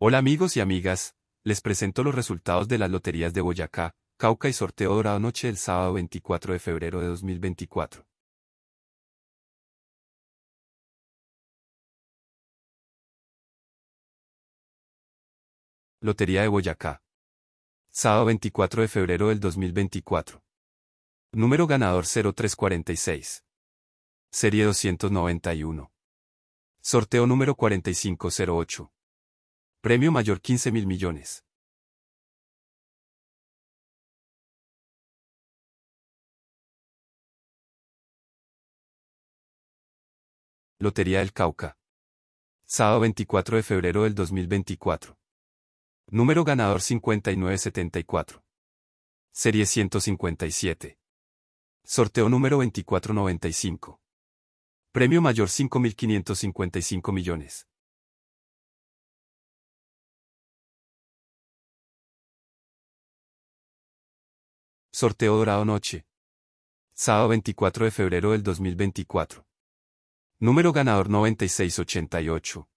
Hola amigos y amigas, les presento los resultados de las loterías de Boyacá, Cauca y sorteo dorado noche del sábado 24 de febrero de 2024. Lotería de Boyacá. Sábado 24 de febrero del 2024. Número ganador 0346. Serie 291. Sorteo número 4508. Premio mayor 15 mil millones. Lotería del Cauca. Sábado 24 de febrero del 2024. Número ganador 5974. Serie 157. Sorteo número 2495. Premio mayor 5.555 millones. Sorteo Dorado Noche. Sábado 24 de febrero del 2024. Número ganador 9688.